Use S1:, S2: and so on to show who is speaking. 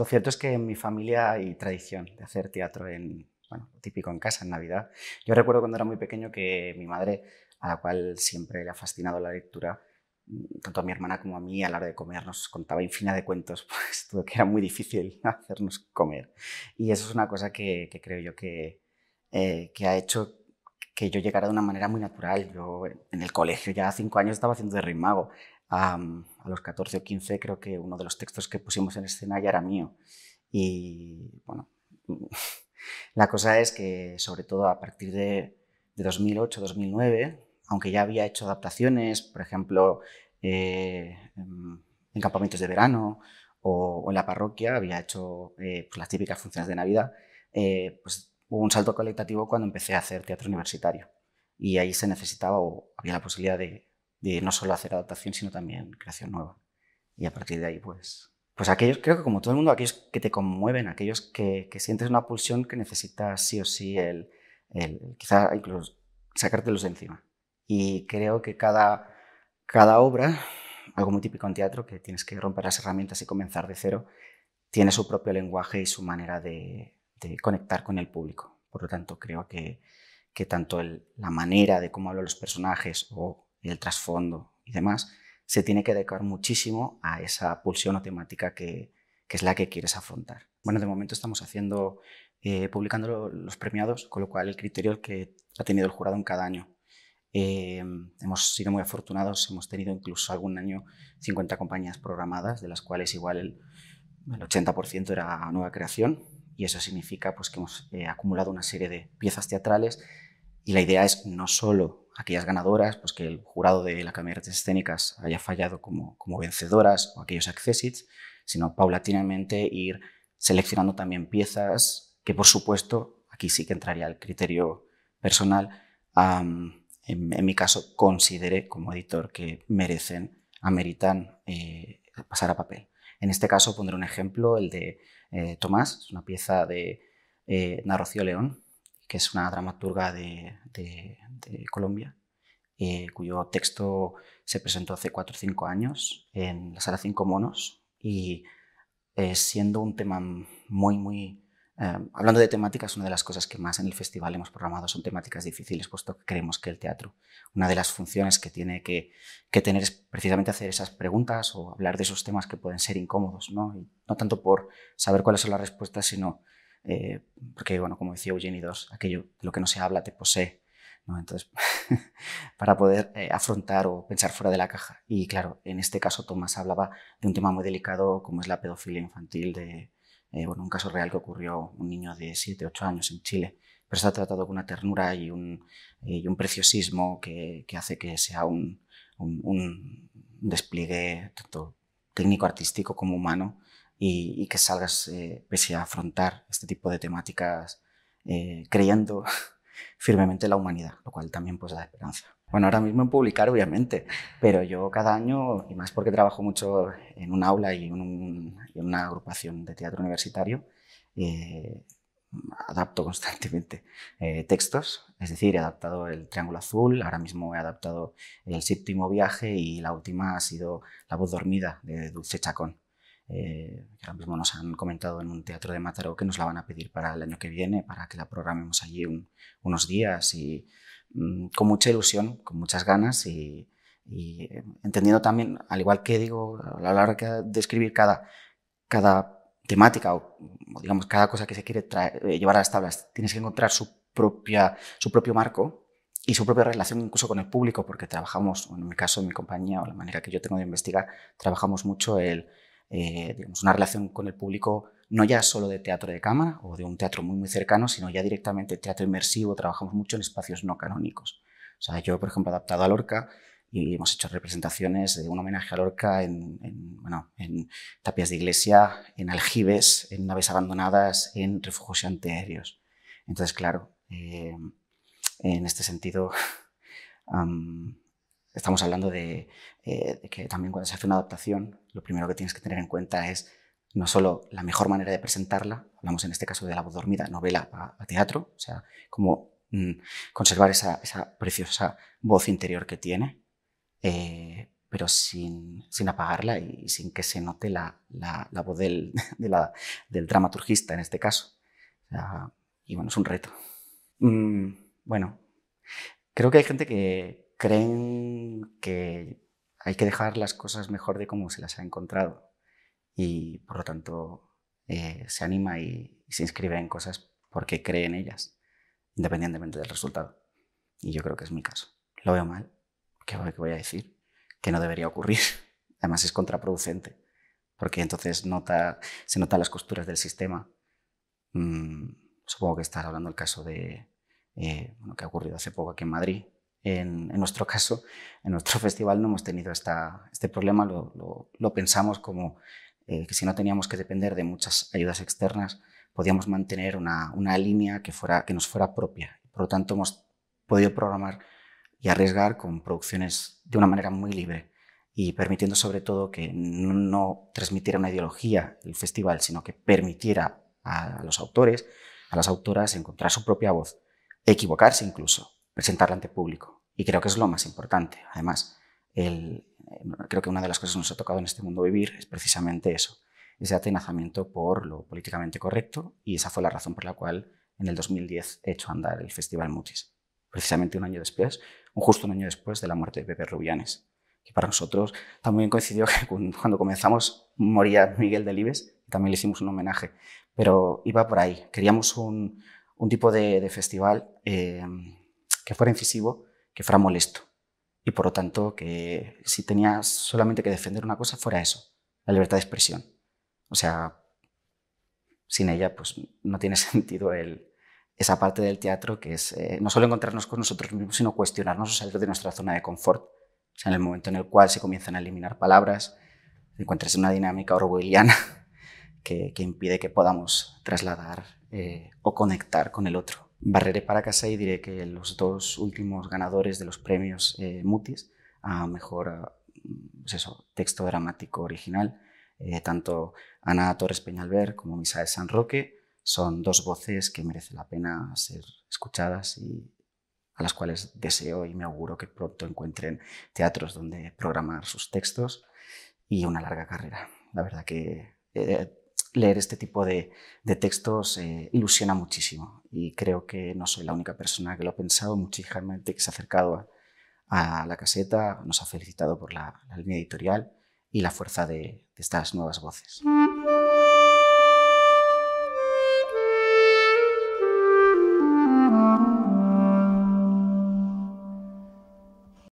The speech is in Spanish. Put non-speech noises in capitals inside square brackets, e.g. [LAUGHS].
S1: lo cierto es que en mi familia hay tradición de hacer teatro en, típico en casa, en Navidad. Yo recuerdo cuando era muy pequeño que mi madre, a la cual siempre le ha fascinado la lectura, mm, tanto a mi hermana como a mí, a la hora de comer nos contaba infinidad de cuentos, [LAUGHS] pues todo que era muy difícil [LAUGHS] hacernos comer. Y eso es una cosa que, creo yo eh, que, ha hecho que yo llegara de una manera muy natural. Yo en el colegio ya a cinco años estaba haciendo de rey mago a, los 14 o 15 creo que uno de los textos que pusimos en escena ya era mío. Y bueno, [LAUGHS] la cosa es que sobre todo a partir de, 2008-2009, aunque ya había hecho adaptaciones, por ejemplo, eh, em, en campamentos de verano o, en la parroquia, había hecho eh, pues, las típicas funciones de Navidad, eh, pues hubo un salto colectivo cuando empecé a hacer teatro universitario. Y ahí se necesitaba o había la posibilidad de, de no solo hacer adaptación, sino también creación nueva. Y a partir de ahí, pues, pues aquellos, creo que como todo el mundo, aquellos que te conmueven, aquellos que, que sientes una pulsión que necesitas sí o sí el, el quizá incluso sacártelos de encima. Y creo que cada, cada obra, algo muy típico en teatro, que tienes que romper las herramientas y comenzar de cero, tiene su propio lenguaje y su manera de, de conectar con el público. Por lo tanto, creo que, que tanto la manera de cómo hablan los personajes o y el trasfondo y demás, se tiene que dedicar muchísimo a esa pulsión o temática que, es la que quieres afrontar. Bueno, de momento estamos haciendo, eh, publicando los premiados, con lo cual el criterio que ha tenido el jurado en cada año. Eh, hemos sido muy afortunados, hemos tenido incluso algún año 50 compañías programadas, de las cuales igual el, el 80% era nueva creación, y eso significa pues, que hemos eh, acumulado una serie de piezas teatrales, y la idea es no solo aquellas ganadoras, pues que el jurado de la Cámara de Artes Escénicas haya fallado como, como vencedoras o aquellos accessits, sino paulatinamente ir seleccionando también piezas que, por supuesto, aquí sí que entraría el criterio personal, en, mi caso considere como editor que merecen, ameritan eh, pasar a papel. En este caso pondré un ejemplo, el de eh, Tomás, es una pieza de eh, Narrocio León, que es una dramaturga de Colombia, eh, cuyo texto se presentó hace 4 o 5 años en la sala 5 Monos y eh, siendo un tema muy, muy... Eh, hablando de temáticas, una de las cosas que más en el festival hemos programado son temáticas difíciles, puesto que creemos que el teatro, una de las funciones que tiene que, tener es precisamente hacer esas preguntas o hablar de esos temas que pueden ser incómodos, ¿no? no tanto por saber cuáles son las respuestas, sino porque, bueno, como decía Eugenio II, aquello de lo que no se habla te posee. Entonces, [LAUGHS] para poder eh, afrontar o pensar fuera de la caja. Y claro, en este caso Tomás hablaba de un tema muy delicado como es la pedofilia infantil, de eh, un caso real que ocurrió un niño de 7, 8 años en Chile, pero se ha tratado con una ternura y un, eh, y un preciosismo que, hace que sea un, un, despliegue tanto técnico, artístico como humano y, que salgas, pese a afrontar este tipo de temáticas, creyendo [LAUGHS] firmemente la humanidad, lo cual también pues da esperanza. Bueno, ahora mismo en publicar, obviamente, pero yo cada año, y más porque trabajo mucho en un aula y en, una agrupación de teatro universitario, eh, adapto constantemente eh, textos, es decir, he adaptado el Triángulo Azul, ahora mismo he adaptado el séptimo viaje y la última ha sido La voz dormida de Dulce Chacón. Eh, que ahora mismo nos han comentado en un teatro de Mataró que nos la van a pedir para el año que viene, para que la programemos allí unos días y mm, con mucha ilusión, con muchas ganas y, eh, entendiendo también, al igual que digo, a la hora de escribir cada, cada temática o, digamos cada cosa que se quiere eh, llevar a las tablas, tienes que encontrar su, propia, su propio marco y su propia relación incluso con el público, porque trabajamos, en mi caso, en mi compañía o la manera que yo tengo de investigar, trabajamos mucho el eh, digamos, una relación con el público no ya solo de teatro de cámara o de un teatro muy, muy cercano, sino ya directamente teatro inmersivo, trabajamos mucho en espacios no canónicos. O sea, yo, por ejemplo, he adaptado a Lorca y hemos hecho representaciones de un homenaje a Lorca en, bueno, en tapias de iglesia, en aljibes, en naves abandonadas, en refugios antiaéreos. Entonces, claro, eh, en este sentido, [LAUGHS] Estamos hablando eh, de, que también cuando se hace una adaptación, lo primero que tienes que tener en cuenta es no solo la mejor manera de presentarla, hablamos en este caso de la voz dormida, novela a, teatro, o sea, cómo mm, conservar esa, preciosa voz interior que tiene, eh, pero sin, apagarla y sin que se note la, la, voz del, [LAUGHS] de la, del, dramaturgista en este caso. y bueno, es un reto. Mm, bueno, creo que hay gente que creen que hay que dejar las cosas mejor de cómo se las ha encontrado y por lo tanto eh, se anima y, se inscribe en cosas porque cree en ellas, independientemente del resultado. Y yo creo que es mi caso. Lo veo mal, ¿qué voy a decir? Que no debería ocurrir. [LAUGHS] Además es contraproducente, porque entonces se notan las costuras del sistema. Mm, supongo que estás hablando del caso de lo eh, que ha ocurrido hace poco aquí en Madrid, en, nuestro caso, en nuestro [LAUGHS] festival no hemos tenido este problema, lo, pensamos como eh, que si no teníamos que depender de muchas ayudas externas, podíamos mantener una, línea que, fuera, que nos fuera propia. Por lo tanto, hemos podido programar y arriesgar con producciones de una manera muy libre y permitiendo sobre todo que no, transmitiera una ideología el festival, sino que permitiera a los autores, a las autoras encontrar su propia voz, equivocarse incluso, presentarla ante público. Y creo que es lo más importante. Además, eh, creo que una de las cosas que nos ha tocado en este mundo vivir es precisamente eso, ese atenazamiento por lo políticamente correcto y esa fue la razón por la cual en el 2010 he hecho andar el Festival Mutis, precisamente un año después, un justo un año después de la muerte de Pepe Rubianes, que para nosotros también coincidió que cuando comenzamos moría Miguel Delibes, también le hicimos un homenaje, pero iba por ahí, queríamos un, tipo de, festival eh, que fuera incisivo, que fuera molesto. Y por lo tanto, que si tenías solamente que defender una cosa, fuera eso, la libertad de expresión. O sea, sin ella, pues no tiene [LAUGHS] sentido el, esa parte del teatro que es eh, no solo encontrarnos con nosotros mismos, sino cuestionarnos o salir de nuestra zona de confort. O sea, en el momento en el cual se comienzan a eliminar palabras, encuentras una dinámica orwelliana [LAUGHS] que, impide que podamos trasladar eh, o conectar con el otro barreré para casa y diré que los dos últimos ganadores de los premios eh, Mutis a mejor ah, pues texto dramático original, eh, tanto Ana Torres Peñalver como Misa de San Roque, son dos voces que merecen la pena ser escuchadas y a las cuales deseo y me auguro que pronto encuentren teatros donde programar sus textos y una larga carrera. La verdad que eh, leer este tipo de, textos eh, ilusiona muchísimo y creo que no soy la única persona que lo ha pensado, muchísima gente que se ha acercado a, la caseta nos ha felicitado por la, línea editorial y la fuerza de estas nuevas voces.